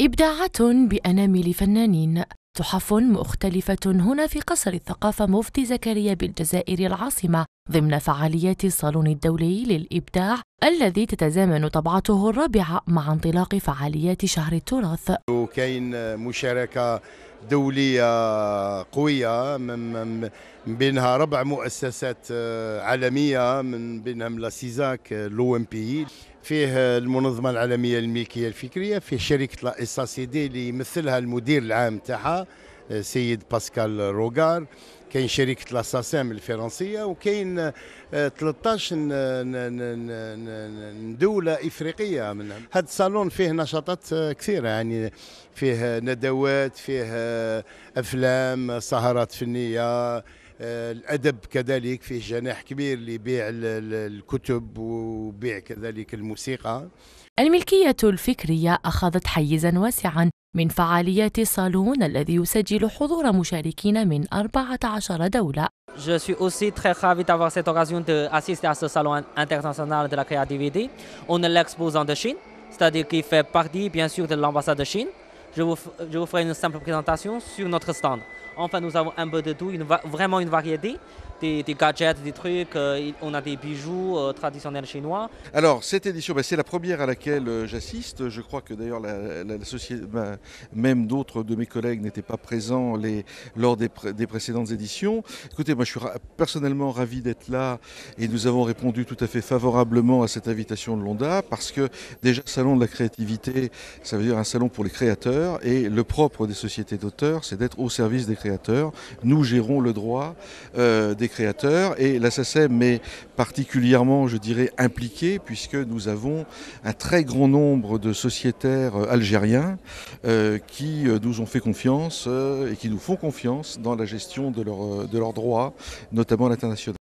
إبداعات بأنامل فنانين تحف مختلفة هنا في قصر الثقافة مفتي زكريا بالجزائر العاصمة ضمن فعاليات الصالون الدولي للإبداع الذي تتزامن طبعته الرابعة مع انطلاق فعاليات شهر التراث وكاين مشاركة دولية قوية من بينها ربع مؤسسات آه، عالمية من بينهم لا سيزاك آه، لو ام بي فيه المنظمة العالمية الملكية الفكرية فيه شركة لا اس سي دي اللي يمثلها المدير العام تاعها آه، سيد باسكال روغار كاين شركه لاساسام الفرنسيه وكاين 13 آه، دوله افريقيه من هذا الصالون فيه نشاطات آه، كثيره يعني فيه ندوات فيه افلام سهرات فنيه الأدب كذلك فيه جناح كبير لبيع الكتب وبيع كذلك الموسيقى الملكية الفكرية أخذت حيزا واسعا من فعاليات صالون الذي يسجل حضور مشاركين من 14 دولة. Je suis aussi très ravi d'avoir cette occasion d'assister à ce salon international de la créativité. On est l'exposant de Chine, c'est-à-dire qu'il fait partie bien sûr de l'ambassade de Chine. je vous, ferai une simple présentation sur notre stand. Enfin, nous avons un peu de tout, vraiment une variété des, gadgets, des trucs, euh, on a des bijoux euh, traditionnels chinois. Alors cette édition, ben, c'est la première à laquelle euh, j'assiste. Je crois que d'ailleurs la, société, ben, même d'autres de mes collègues n'étaient pas présents les, lors des, précédentes éditions. Écoutez, moi je suis personnellement ravi d'être là et nous avons répondu tout à fait favorablement à cette invitation de l'ONDA parce que déjà salon de la créativité, ça veut dire un salon pour les créateurs et le propre des sociétés d'auteurs, c'est d'être au service des créateurs. Nous gérons le droit des créateurs et la SACEM est particulièrement, je dirais, impliquée puisque nous avons un très grand nombre de sociétaires euh, algériens euh, qui euh, nous ont fait confiance et qui nous font confiance dans la gestion de, leur, de leurs droits, notamment l'international.